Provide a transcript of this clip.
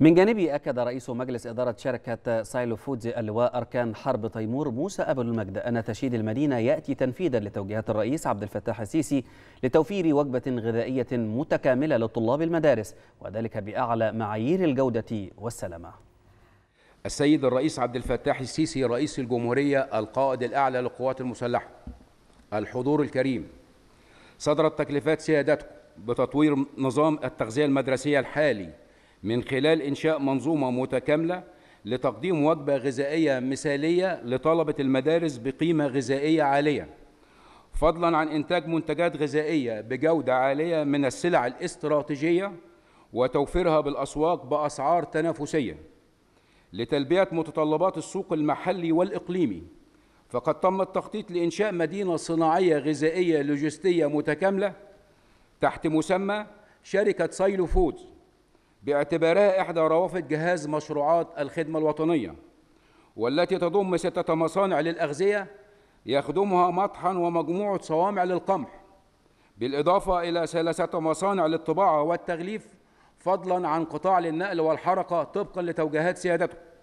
من جانبه أكد رئيس مجلس إدارة شركة سايلو فودز اللواء أركان حرب تيمور موسى أبو المجد أن تشييد المدينة يأتي تنفيذا لتوجيهات الرئيس عبد الفتاح السيسي لتوفير وجبة غذائية متكاملة لطلاب المدارس وذلك بأعلى معايير الجودة والسلامة السيد الرئيس عبد الفتاح السيسي رئيس الجمهورية القائد الأعلى للقوات المسلحة الحضور الكريم صدرت تكلفات سيادتكم بتطوير نظام التغذية المدرسية الحالي من خلال إنشاء منظومة متكاملة لتقديم وجبة غذائية مثالية لطلبة المدارس بقيمة غذائية عالية فضلا عن إنتاج منتجات غذائية بجودة عالية من السلع الاستراتيجية وتوفيرها بالأسواق بأسعار تنافسية لتلبية متطلبات السوق المحلي والإقليمي فقد تم التخطيط لإنشاء مدينة صناعية غذائية لوجستية متكاملة تحت مسمى شركة سايلو فودز باعتبارها إحدى روافد جهاز مشروعات الخدمة الوطنية والتي تضم ستة مصانع للأغذية يخدمها مطحن ومجموعة صوامع للقمح بالإضافة إلى ثلاثة مصانع للطباعة والتغليف فضلا عن قطاع للنقل والحركة طبقا لتوجيهات سيادته